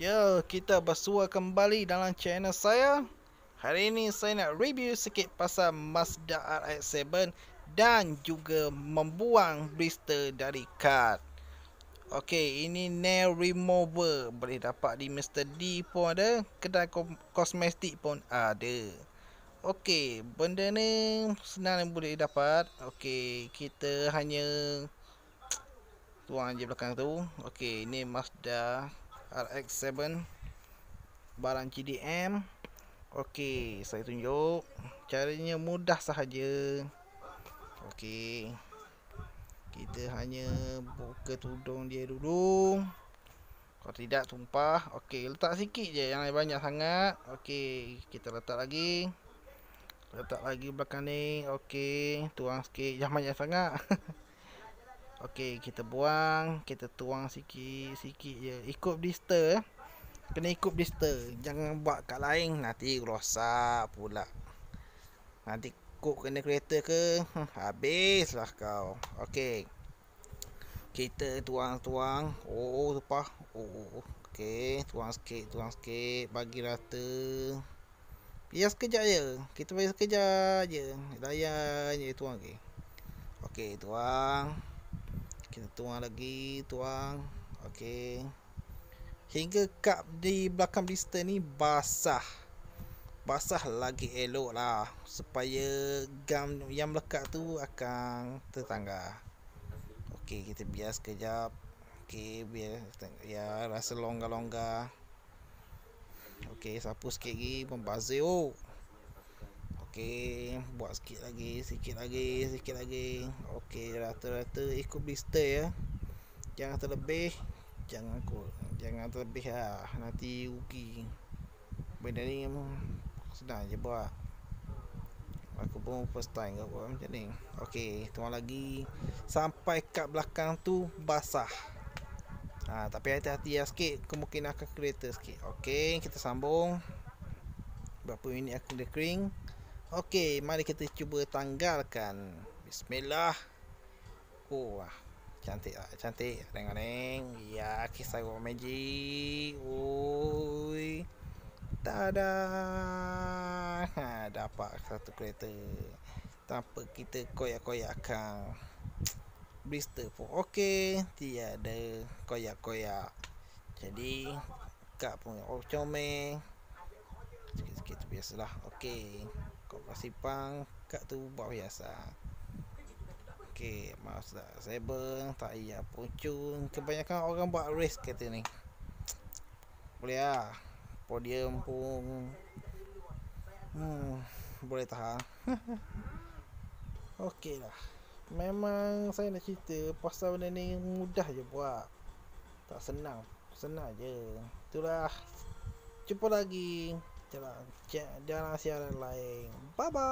Ya, kita bersua kembali dalam channel saya. Hari ini saya nak review sikit pasal Mazda RX-7 dan juga membuang blister dari kad. Okey, ini nail remover boleh dapat di Mr D pun ada, kedai kosmetik pun ada. Okey, benda ni senang yang boleh dapat. Okey, kita hanya tuang je belakang tu. Okey, ini Mazda RX7 barang CDM, Okey, saya tunjuk. Caranya mudah sahaja. Okey. Kita hanya buka tudung dia dulu. Kalau tidak tumpah. Okey, letak sikit je yang banyak sangat. Okey, kita letak lagi. Letak lagi belakang ni. Okey, tuang sikit. yang banyak sangat. Okey, kita buang, kita tuang sikit-sikit je. Ikut blister eh. Kena ikut blister. Jangan buat kat lain nanti rosak pula. Nanti kok kena kereta ke? Hmm, habislah kau. Okey. Kita tuang-tuang. Oh, oh tepah. Oh, okey. Tuang sikit, tuang sikit. Bagi rata. Biar sekejap je. Kita biar sekejap je. Layan je tuang. Okey, tuang. Okay, tuang kita tuang lagi tuang okey hingga kap di belakang blister ni basah basah lagi elok lah supaya gam yang melekat tu akan tertangga okey kita bias kejap okey biar ya rasa longgar-longgar okey sapu sikit lagi membazir oh Okey, buat sikit lagi, sikit lagi, sikit lagi. Okey, rata-rata ikut blister ya. Jangan terlebih, jangan kur, jangan terlebih lah. Nanti rugi. Benda ni memang sedang je buat. Aku pun first time ke buat macam ni. Okey, tengok lagi. Sampai kat belakang tu basah. Ha, tapi hati-hati lah sikit, kemungkinan akan kereta sikit. Okey, kita sambung. Berapa minit aku dah Okey, mari kita cuba tanggalkan. Bismillah. Wah, cantik lah, cantik. Tengok neng. Ya, kisah gua magic. Ui. Tada. Ha, dapat satu kereta. Tanpa kita koyak-koyakkan. Blister pun okey. Tiada koyak-koyak. Jadi, kak pun oh, comel. Sikit-sikit biasalah. Okey kok pang, kat tu buat biasa Okey, mouse dah seven tak iya pun kebanyakan orang buat race kata ni boleh lah podium pun hmm, boleh tak? Okey lah memang saya nak cerita pasal benda ni mudah je buat tak senang senang je itulah jumpa lagi Jangan jangan siaran lain. Bye bye.